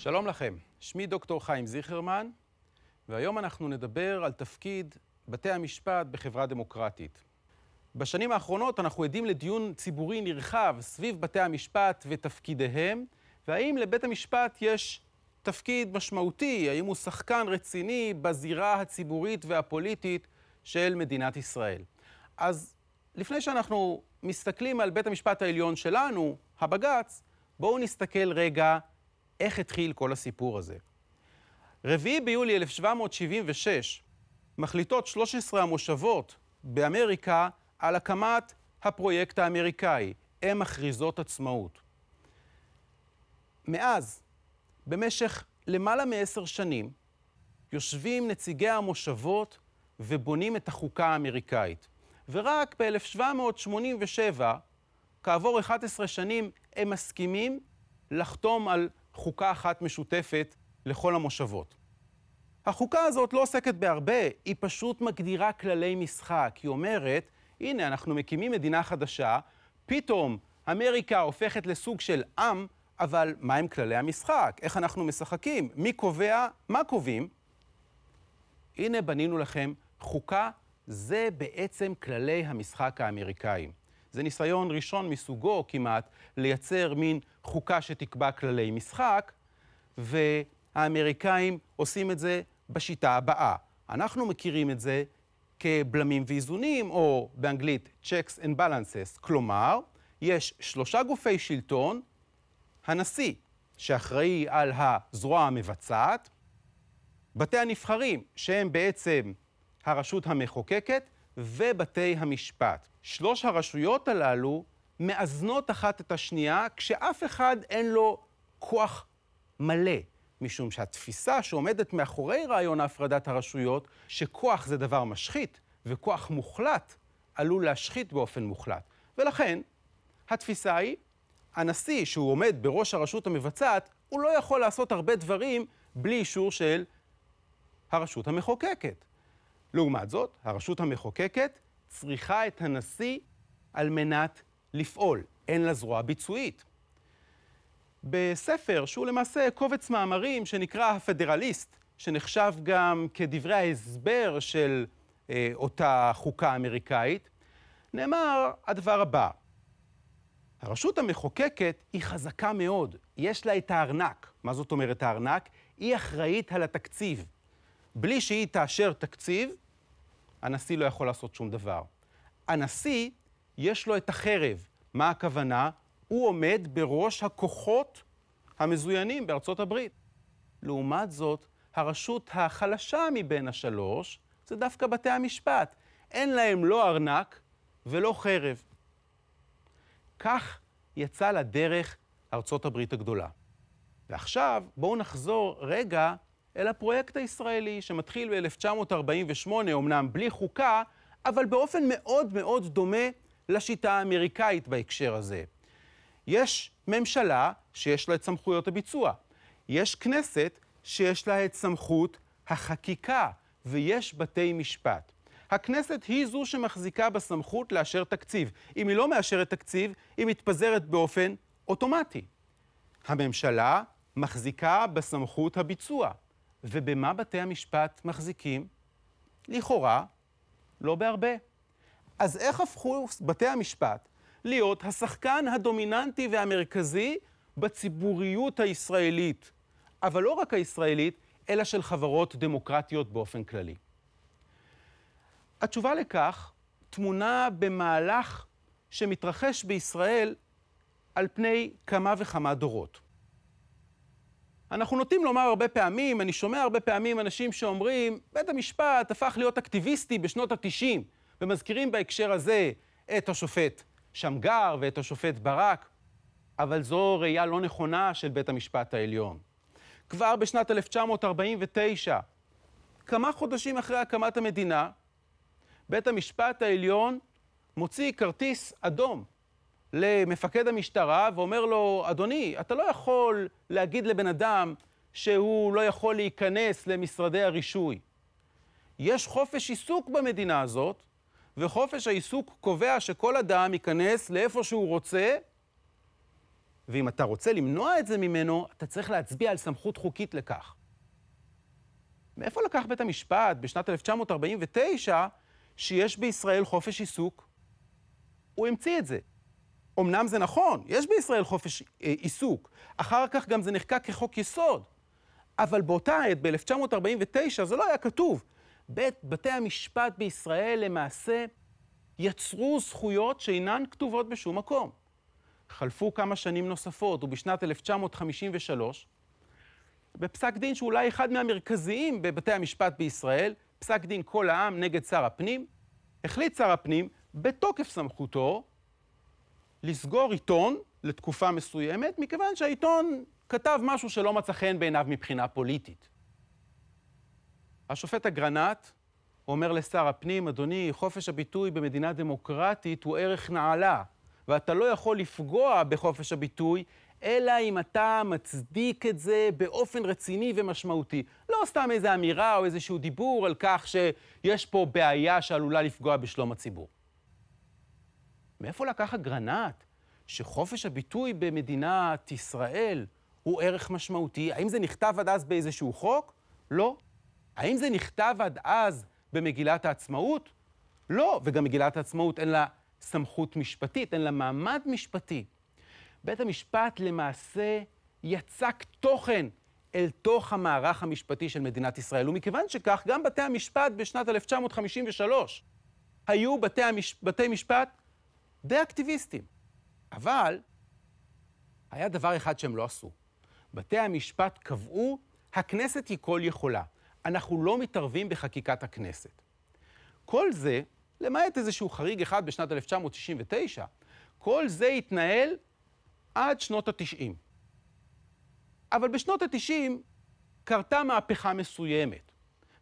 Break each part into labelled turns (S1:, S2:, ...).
S1: שלום לכם, שמי דוקטור חיים זיכרמן, והיום אנחנו נדבר על תפקיד בתי המשפט בחברה דמוקרטית. בשנים האחרונות אנחנו עדים לדיון ציבורי נרחב סביב בתי המשפט ותפקידיהם, והאם לבית המשפט יש תפקיד משמעותי, האם הוא שחקן רציני בזירה הציבורית והפוליטית של מדינת ישראל. אז לפני שאנחנו מסתכלים על בית המשפט העליון שלנו, הבג"ץ, בואו נסתכל רגע איך התחיל כל הסיפור הזה. רביעי ביולי 1776 מחליטות 13 המושבות באמריקה על הקמת הפרויקט האמריקאי. הן מכריזות עצמאות. מאז, במשך למעלה מעשר שנים, יושבים נציגי המושבות ובונים את החוקה האמריקאית. ורק ב-1787, כעבור 11 שנים, הם מסכימים לחתום על חוקה אחת משותפת לכל המושבות. החוקה הזאת לא עוסקת בהרבה, היא פשוט מגדירה כללי משחק. היא אומרת, הנה, אנחנו מקימים מדינה חדשה, פתאום אמריקה הופכת לסוג של עם, אבל הם כללי המשחק? איך אנחנו משחקים? מי קובע? מה קובעים? הנה בנינו לכם חוקה, זה בעצם כללי המשחק האמריקאים. זה ניסיון ראשון מסוגו כמעט לייצר מין חוקה שתקבע כללי משחק, והאמריקאים עושים את זה בשיטה הבאה. אנחנו מכירים את זה כבלמים ואיזונים, או באנגלית checks and balances. כלומר, יש שלושה גופי שלטון, הנשיא, שאחראי על הזרוע המבצעת, בתי הנבחרים, שהם בעצם הרשות המחוקקת, ובתי המשפט. שלוש הרשויות הללו מאזנות אחת את השנייה, כשאף אחד אין לו כוח מלא, משום שהתפיסה שעומדת מאחורי רעיון הפרדת הרשויות, שכוח זה דבר משחית, וכוח מוחלט עלול להשחית באופן מוחלט. ולכן, התפיסה היא, הנשיא שהוא עומד בראש הרשות המבצעת, הוא לא יכול לעשות הרבה דברים בלי אישור של הרשות המחוקקת. לעומת זאת, הרשות המחוקקת צריכה את הנשיא על מנת לפעול. אין לה זרוע ביצועית. בספר שהוא למעשה קובץ מאמרים שנקרא הפדרליסט, שנחשב גם כדברי ההסבר של אה, אותה חוקה אמריקאית, נאמר הדבר הבא: הרשות המחוקקת היא חזקה מאוד, יש לה את הארנק. מה זאת אומרת הארנק? היא אחראית על התקציב. בלי שהיא תאשר תקציב, הנשיא לא יכול לעשות שום דבר. הנשיא, יש לו את החרב. מה הכוונה? הוא עומד בראש הכוחות המזוינים בארצות הברית. לעומת זאת, הרשות החלשה מבין השלוש זה דווקא בתי המשפט. אין להם לא ארנק ולא חרב. כך יצא לדרך ארצות הברית הגדולה. ועכשיו בואו נחזור רגע אל הפרויקט הישראלי, שמתחיל ב-1948, אמנם בלי חוקה, אבל באופן מאוד מאוד דומה לשיטה האמריקאית בהקשר הזה. יש ממשלה שיש לה את סמכויות הביצוע. יש כנסת שיש לה את סמכות החקיקה, ויש בתי משפט. הכנסת היא זו שמחזיקה בסמכות לאשר תקציב. אם היא לא מאשרת תקציב, היא מתפזרת באופן אוטומטי. הממשלה מחזיקה בסמכות הביצוע. ובמה בתי המשפט מחזיקים? לכאורה, לא בהרבה. אז איך הפכו בתי המשפט להיות השחקן הדומיננטי והמרכזי בציבוריות הישראלית, אבל לא רק הישראלית, אלא של חברות דמוקרטיות באופן כללי? התשובה לכך תמונה במהלך שמתרחש בישראל על פני כמה וכמה דורות. אנחנו נוטים לומר הרבה פעמים, אני שומע הרבה פעמים אנשים שאומרים, בית המשפט הפך להיות אקטיביסטי בשנות ה-90, ומזכירים בהקשר הזה את השופט שמגר ואת השופט ברק, אבל זו ראייה לא נכונה של בית המשפט העליון. כבר בשנת 1949, כמה חודשים אחרי הקמת המדינה, בית המשפט העליון מוציא כרטיס אדום למפקד המשטרה ואומר לו, אדוני, אתה לא יכול להגיד לבן אדם שהוא לא יכול להיכנס למשרדי הרישוי. יש חופש עיסוק במדינה הזאת, וחופש העיסוק קובע שכל אדם ייכנס לאיפה שהוא רוצה, ואם אתה רוצה למנוע את זה ממנו, אתה צריך להצביע על סמכות חוקית לכך. מאיפה לקח בית המשפט בשנת 1949 שיש בישראל חופש עיסוק? הוא המציא את זה. אמנם זה נכון, יש בישראל חופש אה, עיסוק, אחר כך גם זה נחקק כחוק יסוד, אבל באותה עת, ב-1949, זה לא היה כתוב. בית, בתי המשפט בישראל למעשה יצרו זכויות שאינן כתובות בשום מקום. חלפו כמה שנים נוספות, ובשנת 1953, בפסק דין שאולי אחד מהמרכזיים בבתי המשפט בישראל, פסק דין כל העם נגד שר הפנים, החליט שר הפנים, בתוקף סמכותו, לסגור עיתון לתקופה מסוימת, מכיוון שהעיתון כתב משהו שלא מצא חן בעיניו מבחינה פוליטית. השופט אגרנט אומר לשר הפנים, אדוני, חופש הביטוי במדינה דמוקרטית הוא ערך נעלה, ואתה לא יכול לפגוע בחופש הביטוי, אלא אם אתה מצדיק את זה באופן רציני ומשמעותי. לא סתם איזו אמירה או איזשהו דיבור על כך שיש פה בעיה שעלולה לפגוע בשלום הציבור. מאיפה לקחת גרנט? שחופש הביטוי במדינת ישראל הוא ערך משמעותי? האם זה נכתב עד אז באיזשהו חוק? לא. האם זה נכתב עד אז במגילת העצמאות? לא, וגם מגילת העצמאות אין לה סמכות משפטית, אין לה מעמד משפטי. בית המשפט למעשה יצק תוכן אל תוך המערך המשפטי של מדינת ישראל, ומכיוון שכך, גם בתי המשפט בשנת 1953 היו בתי, המש... בתי משפט די אקטיביסטים. אבל היה דבר אחד שהם לא עשו. בתי המשפט קבעו, הכנסת היא כל יכולה. אנחנו לא מתערבים בחקיקת הכנסת. כל זה, למעט איזשהו חריג אחד בשנת 1969, כל זה התנהל עד שנות ה-90. אבל בשנות ה-90 קרתה מהפכה מסוימת,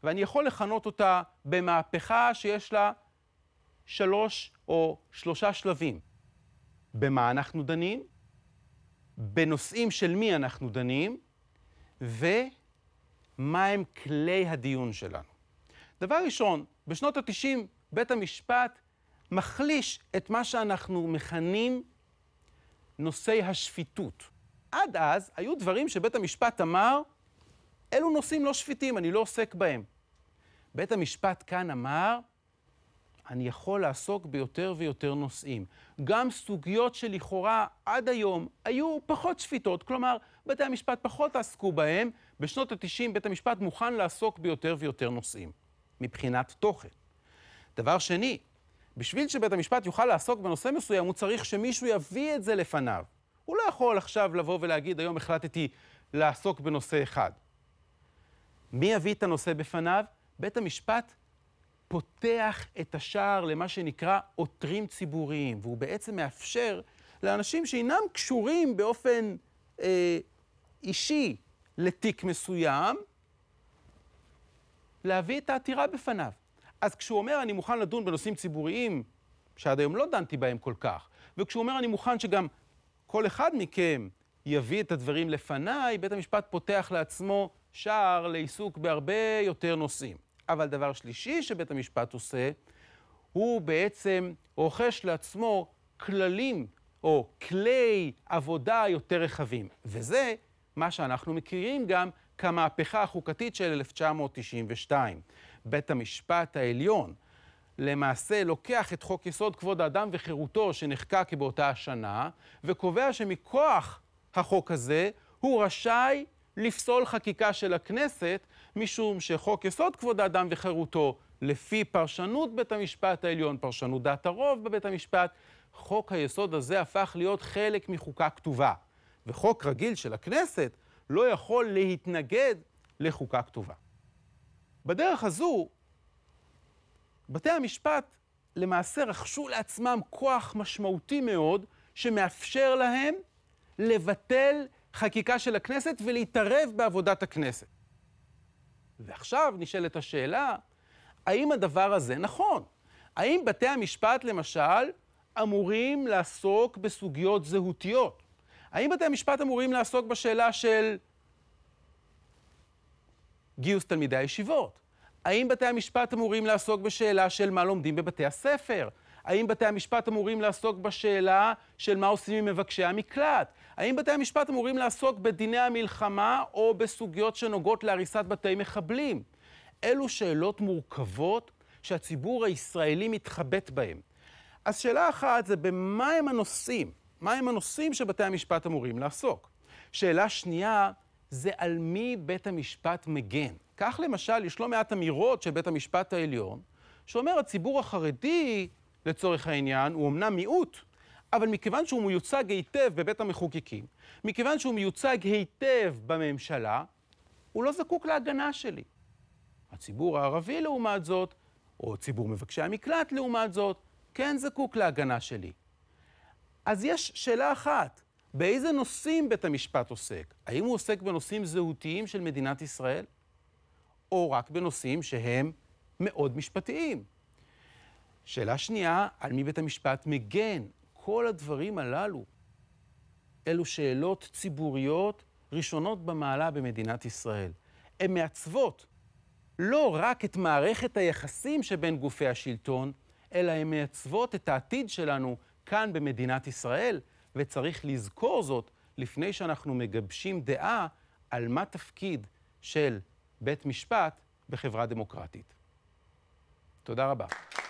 S1: ואני יכול לכנות אותה במהפכה שיש לה שלוש או שלושה שלבים. במה אנחנו דנים, בנושאים של מי אנחנו דנים, הם כלי הדיון שלנו. דבר ראשון, בשנות ה-90 בית המשפט מחליש את מה שאנחנו מכנים נושאי השפיטות. עד אז היו דברים שבית המשפט אמר, אלו נושאים לא שפיטים, אני לא עוסק בהם. בית המשפט כאן אמר, אני יכול לעסוק ביותר ויותר נושאים. גם סוגיות שלכאורה עד היום היו פחות שפיטות, כלומר, בתי המשפט פחות עסקו בהם, בשנות ה-90 בית המשפט מוכן לעסוק ביותר ויותר נושאים, מבחינת תוכן. דבר שני, בשביל שבית המשפט יוכל לעסוק בנושא מסוים, הוא צריך שמישהו יביא את זה לפניו. הוא לא יכול עכשיו לבוא ולהגיד, היום החלטתי לעסוק בנושא אחד. מי יביא את הנושא בפניו? בית המשפט פותח את השער למה שנקרא עותרים ציבוריים, והוא בעצם מאפשר לאנשים שאינם קשורים באופן אה, אישי לתיק מסוים, להביא את העתירה בפניו. אז כשהוא אומר, אני מוכן לדון בנושאים ציבוריים שעד היום לא דנתי בהם כל כך, וכשהוא אומר, אני מוכן שגם כל אחד מכם יביא את הדברים לפניי, בית המשפט פותח לעצמו שער לעיסוק בהרבה יותר נושאים. אבל דבר שלישי שבית המשפט עושה, הוא בעצם רוכש לעצמו כללים או כלי עבודה יותר רחבים. וזה מה שאנחנו מכירים גם כמהפכה החוקתית של 1992. בית המשפט העליון למעשה לוקח את חוק יסוד כבוד האדם וחירותו שנחקק באותה השנה, וקובע שמכוח החוק הזה הוא רשאי לפסול חקיקה של הכנסת, משום שחוק יסוד כבוד האדם וחירותו, לפי פרשנות בית המשפט העליון, פרשנות דעת הרוב בבית המשפט, חוק היסוד הזה הפך להיות חלק מחוקה כתובה. וחוק רגיל של הכנסת לא יכול להתנגד לחוקה כתובה. בדרך הזו, בתי המשפט למעשה רכשו לעצמם כוח משמעותי מאוד, שמאפשר להם לבטל חקיקה של הכנסת ולהתערב בעבודת הכנסת. ועכשיו נשאלת השאלה, האם הדבר הזה נכון? האם בתי המשפט, למשל, אמורים לעסוק בסוגיות זהותיות? האם בתי המשפט אמורים לעסוק בשאלה של גיוס תלמידי הישיבות? האם בתי המשפט אמורים לעסוק בשאלה של מה לומדים בבתי הספר? האם בתי המשפט אמורים לעסוק בשאלה של מה עושים עם מבקשי המקלט? האם בתי המשפט אמורים לעסוק בדיני המלחמה או בסוגיות שנוגעות להריסת בתי מחבלים? אלו שאלות מורכבות שהציבור הישראלי מתחבט בהן. אז שאלה אחת זה במה הם הנושאים? מה הם הנושאים שבתי המשפט אמורים לעסוק? שאלה שנייה זה על מי בית המשפט מגן. כך למשל, יש לא מעט אמירות של בית המשפט העליון, שאומר הציבור החרדי, לצורך העניין, הוא אמנם מיעוט, אבל מכיוון שהוא מיוצג היטב בבית המחוקקים, מכיוון שהוא מיוצג היטב בממשלה, הוא לא זקוק להגנה שלי. הציבור הערבי, לעומת זאת, או ציבור מבקשי המקלט, לעומת זאת, כן זקוק להגנה שלי. אז יש שאלה אחת, באיזה נושאים בית המשפט עוסק? האם הוא עוסק בנושאים זהותיים של מדינת ישראל, או רק בנושאים שהם מאוד משפטיים? שאלה שנייה, על מי בית המשפט מגן? כל הדברים הללו, אלו שאלות ציבוריות ראשונות במעלה במדינת ישראל. הן מעצבות לא רק את מערכת היחסים שבין גופי השלטון, אלא הן מעצבות את העתיד שלנו כאן במדינת ישראל, וצריך לזכור זאת לפני שאנחנו מגבשים דעה על מה תפקיד של בית משפט בחברה דמוקרטית. תודה רבה.